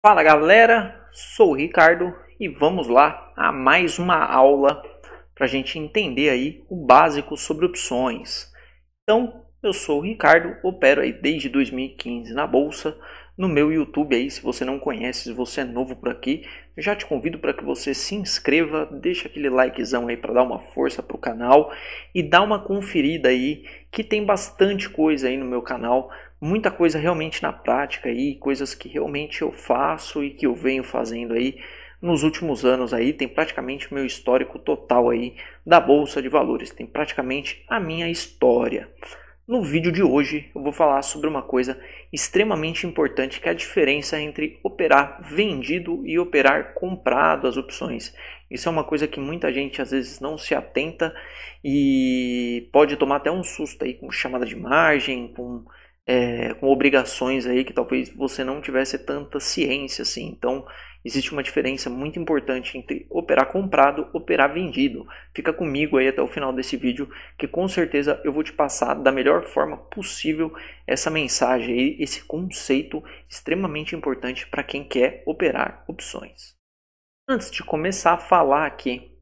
Fala galera, sou o Ricardo e vamos lá a mais uma aula para a gente entender aí o básico sobre opções. Então, eu sou o Ricardo, opero aí desde 2015 na Bolsa, no meu YouTube aí, se você não conhece, se você é novo por aqui, já te convido para que você se inscreva, deixa aquele likezão aí para dar uma força para o canal e dá uma conferida aí que tem bastante coisa aí no meu canal muita coisa realmente na prática aí, coisas que realmente eu faço e que eu venho fazendo aí nos últimos anos aí, tem praticamente o meu histórico total aí da bolsa de valores, tem praticamente a minha história. No vídeo de hoje eu vou falar sobre uma coisa extremamente importante que é a diferença entre operar vendido e operar comprado as opções. Isso é uma coisa que muita gente às vezes não se atenta e pode tomar até um susto aí com chamada de margem, com é, com obrigações aí que talvez você não tivesse tanta ciência assim. Então, existe uma diferença muito importante entre operar comprado, operar vendido. Fica comigo aí até o final desse vídeo, que com certeza eu vou te passar da melhor forma possível essa mensagem aí, esse conceito extremamente importante para quem quer operar opções. Antes de começar a falar aqui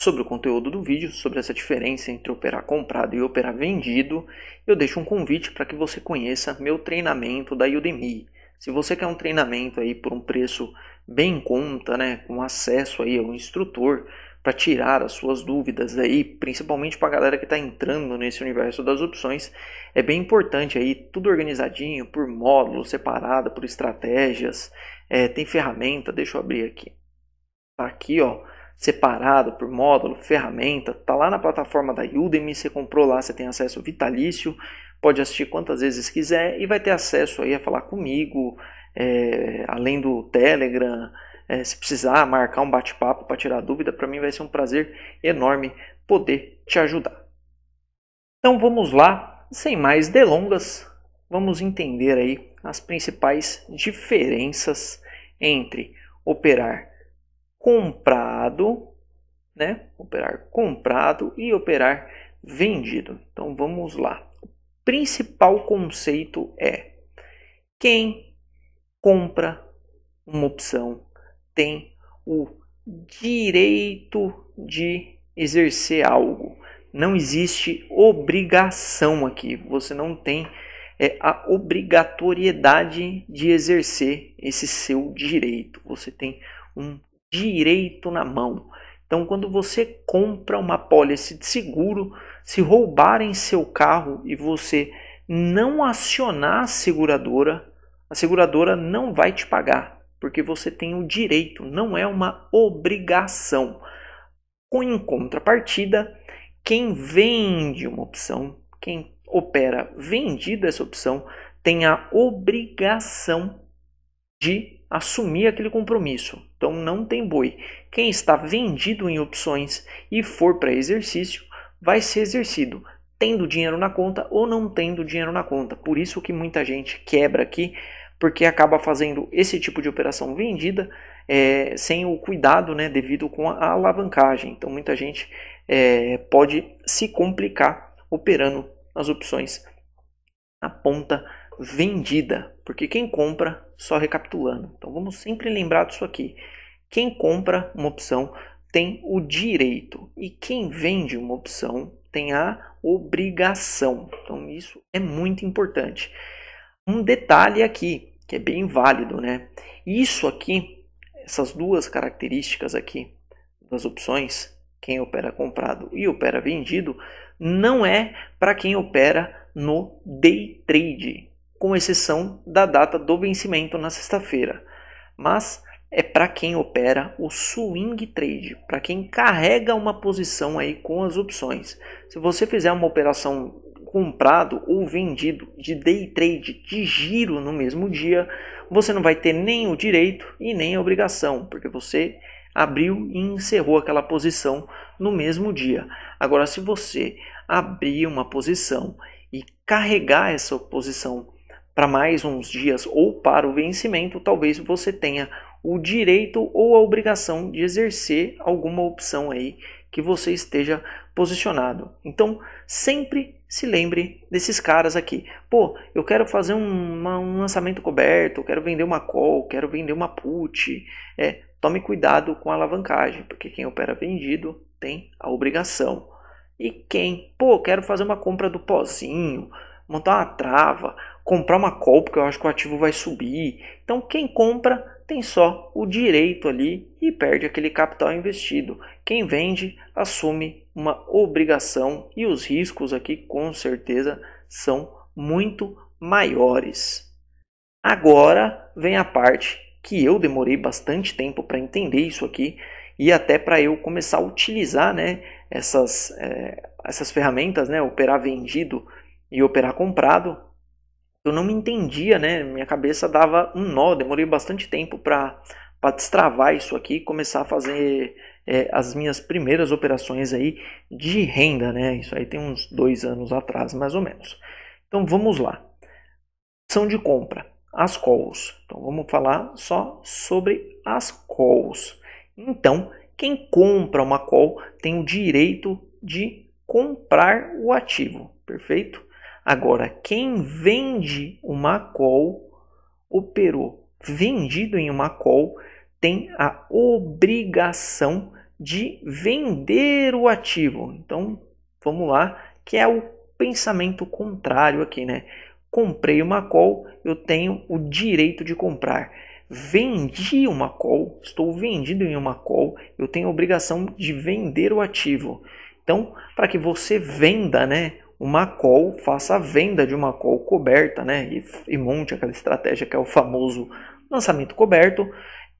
Sobre o conteúdo do vídeo, sobre essa diferença entre operar comprado e operar vendido, eu deixo um convite para que você conheça meu treinamento da Udemy. Se você quer um treinamento aí por um preço bem em conta, né, com acesso aí ao instrutor para tirar as suas dúvidas aí, principalmente para a galera que está entrando nesse universo das opções, é bem importante aí tudo organizadinho por módulo, separado por estratégias. É, tem ferramenta, deixa eu abrir aqui. Tá aqui, ó separado por módulo, ferramenta, tá lá na plataforma da Udemy, você comprou lá, você tem acesso vitalício, pode assistir quantas vezes quiser e vai ter acesso aí a falar comigo, é, além do Telegram, é, se precisar marcar um bate-papo para tirar dúvida, para mim vai ser um prazer enorme poder te ajudar. Então vamos lá, sem mais delongas, vamos entender aí as principais diferenças entre operar comprado, né? Operar comprado e operar vendido. Então vamos lá. O principal conceito é quem compra uma opção tem o direito de exercer algo. Não existe obrigação aqui. Você não tem é, a obrigatoriedade de exercer esse seu direito. Você tem um direito na mão. Então, quando você compra uma pólice de seguro, se roubarem seu carro e você não acionar a seguradora, a seguradora não vai te pagar, porque você tem o direito, não é uma obrigação. Com em contrapartida, quem vende uma opção, quem opera vendida essa opção, tem a obrigação de assumir aquele compromisso. Então não tem boi. Quem está vendido em opções e for para exercício, vai ser exercido tendo dinheiro na conta ou não tendo dinheiro na conta. Por isso que muita gente quebra aqui, porque acaba fazendo esse tipo de operação vendida é, sem o cuidado né, devido com a alavancagem. Então muita gente é, pode se complicar operando as opções na ponta vendida, porque quem compra, só recapitulando. Então vamos sempre lembrar disso aqui. Quem compra uma opção tem o direito e quem vende uma opção tem a obrigação. Então isso é muito importante. Um detalhe aqui que é bem válido, né? Isso aqui, essas duas características aqui das opções, quem opera comprado e opera vendido, não é para quem opera no day trade com exceção da data do vencimento na sexta-feira. Mas é para quem opera o swing trade, para quem carrega uma posição aí com as opções. Se você fizer uma operação comprado ou vendido de day trade de giro no mesmo dia, você não vai ter nem o direito e nem a obrigação, porque você abriu e encerrou aquela posição no mesmo dia. Agora, se você abrir uma posição e carregar essa posição para mais uns dias ou para o vencimento, talvez você tenha o direito ou a obrigação de exercer alguma opção aí que você esteja posicionado. Então, sempre se lembre desses caras aqui. Pô, eu quero fazer um, uma, um lançamento coberto, quero vender uma call, quero vender uma put. É, tome cuidado com a alavancagem, porque quem opera vendido tem a obrigação. E quem, pô, quero fazer uma compra do pozinho, montar uma trava, comprar uma call, porque eu acho que o ativo vai subir. Então, quem compra tem só o direito ali e perde aquele capital investido. Quem vende assume uma obrigação e os riscos aqui com certeza são muito maiores. Agora vem a parte que eu demorei bastante tempo para entender isso aqui e até para eu começar a utilizar né, essas, é, essas ferramentas, né, operar vendido e operar comprado, eu não me entendia, né? Minha cabeça dava um nó, demorei bastante tempo para destravar isso aqui e começar a fazer é, as minhas primeiras operações aí de renda, né? Isso aí tem uns dois anos atrás, mais ou menos. Então vamos lá. São de compra, as calls. Então vamos falar só sobre as calls. Então, quem compra uma call tem o direito de comprar o ativo, perfeito? Agora, quem vende uma call, operou vendido em uma call, tem a obrigação de vender o ativo. Então, vamos lá, que é o pensamento contrário aqui, né? Comprei uma call, eu tenho o direito de comprar. Vendi uma call, estou vendido em uma call, eu tenho a obrigação de vender o ativo. Então, para que você venda, né, uma call, faça a venda de uma call coberta, né? E, e monte aquela estratégia que é o famoso lançamento coberto.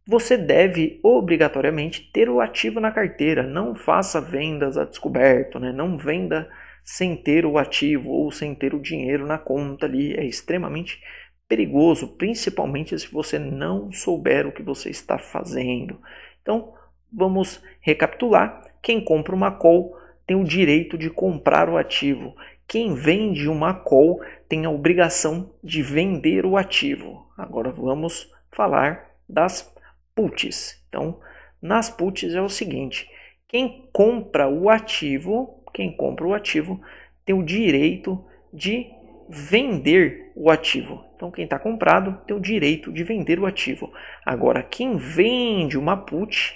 Você deve obrigatoriamente ter o ativo na carteira. Não faça vendas a descoberto, né? Não venda sem ter o ativo ou sem ter o dinheiro na conta ali. É extremamente perigoso, principalmente se você não souber o que você está fazendo. Então, vamos recapitular. Quem compra uma call tem o direito de comprar o ativo. Quem vende uma call tem a obrigação de vender o ativo. Agora vamos falar das puts. Então, nas puts é o seguinte: quem compra o ativo, quem compra o ativo tem o direito de vender o ativo. Então, quem está comprado tem o direito de vender o ativo. Agora, quem vende uma put,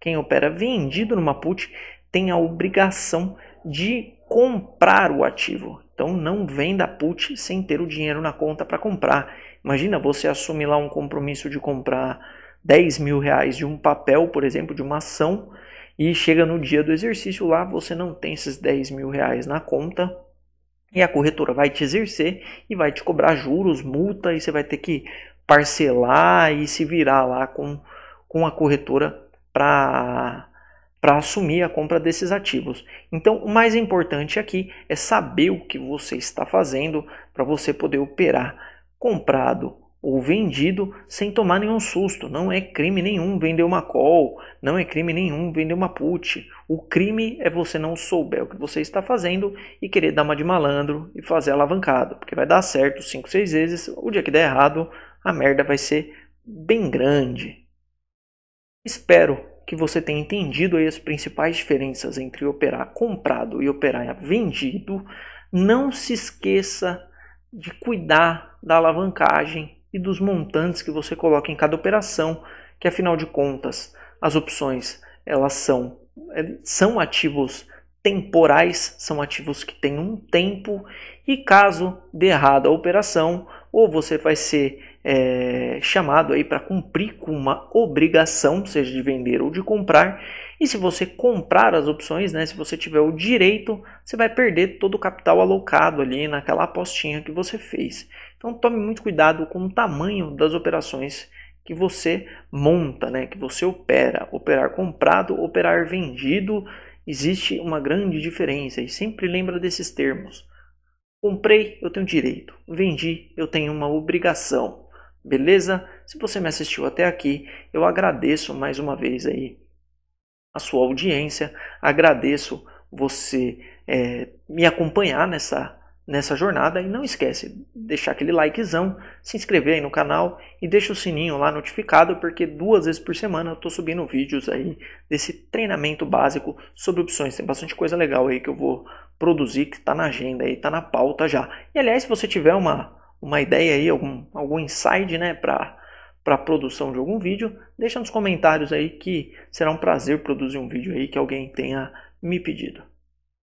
quem opera vendido numa put, tem a obrigação de comprar o ativo. Então não venda put sem ter o dinheiro na conta para comprar. Imagina você assumir lá um compromisso de comprar 10 mil reais de um papel, por exemplo, de uma ação, e chega no dia do exercício lá, você não tem esses 10 mil reais na conta, e a corretora vai te exercer e vai te cobrar juros, multa, e você vai ter que parcelar e se virar lá com, com a corretora para para assumir a compra desses ativos. Então, o mais importante aqui é saber o que você está fazendo para você poder operar comprado ou vendido sem tomar nenhum susto. Não é crime nenhum vender uma call, não é crime nenhum vender uma put. O crime é você não souber o que você está fazendo e querer dar uma de malandro e fazer alavancado, porque vai dar certo 5, 6 vezes, o dia que der errado, a merda vai ser bem grande. Espero que você tenha entendido as principais diferenças entre operar comprado e operar vendido, não se esqueça de cuidar da alavancagem e dos montantes que você coloca em cada operação, que afinal de contas, as opções, elas são eh, são ativos temporais, são ativos que têm um tempo e caso dê errado a operação, ou você vai ser é, chamado aí para cumprir com uma obrigação, seja de vender ou de comprar. E se você comprar as opções, né, se você tiver o direito, você vai perder todo o capital alocado ali naquela apostinha que você fez. Então tome muito cuidado com o tamanho das operações que você monta, né, que você opera. Operar comprado, operar vendido, existe uma grande diferença e sempre lembra desses termos. Comprei, eu tenho direito. Vendi, eu tenho uma obrigação. Beleza? Se você me assistiu até aqui, eu agradeço mais uma vez aí a sua audiência, agradeço você é, me acompanhar nessa, nessa jornada e não esquece deixar aquele likezão, se inscrever aí no canal e deixa o sininho lá notificado porque duas vezes por semana eu estou subindo vídeos aí desse treinamento básico sobre opções, tem bastante coisa legal aí que eu vou produzir que está na agenda aí, está na pauta já. E aliás, se você tiver uma uma ideia aí, algum, algum insight né, para a produção de algum vídeo, deixa nos comentários aí que será um prazer produzir um vídeo aí que alguém tenha me pedido.